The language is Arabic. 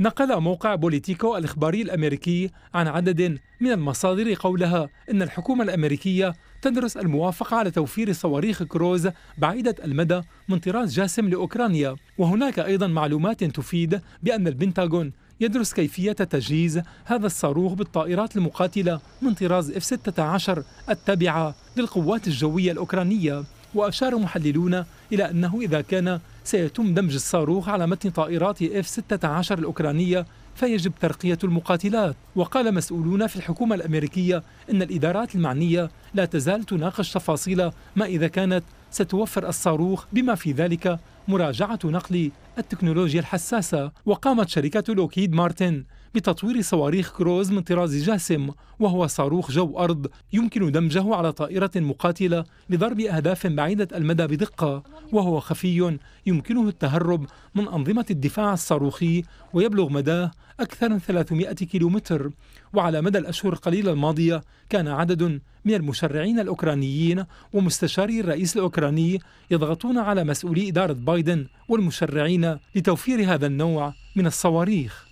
نقل موقع بوليتيكو الإخباري الأمريكي عن عدد من المصادر قولها إن الحكومة الأمريكية تدرس الموافقة على توفير صواريخ كروز بعيدة المدى من طراز جاسم لأوكرانيا وهناك أيضا معلومات تفيد بأن البنتاغون يدرس كيفية تجهيز هذا الصاروخ بالطائرات المقاتلة من طراز F-16 التابعة للقوات الجوية الأوكرانية وأشار محللون إلى أنه إذا كان سيتم دمج الصاروخ على متن طائرات F-16 الأوكرانية فيجب ترقية المقاتلات وقال مسؤولون في الحكومة الأمريكية أن الإدارات المعنية لا تزال تناقش تفاصيل ما إذا كانت ستوفر الصاروخ بما في ذلك مراجعة نقل التكنولوجيا الحساسة وقامت شركة لوكيد مارتن بتطوير صواريخ كروز من طراز جاسم وهو صاروخ جو أرض يمكن دمجه على طائرة مقاتلة لضرب أهداف بعيدة المدى بدقة وهو خفي يمكنه التهرب من أنظمة الدفاع الصاروخي ويبلغ مداه أكثر من 300 كيلومتر وعلى مدى الأشهر القليلة الماضية كان عدد من المشرعين الأوكرانيين ومستشاري الرئيس الأوكراني يضغطون على مسؤولي إدارة بايدن والمشرعين لتوفير هذا النوع من الصواريخ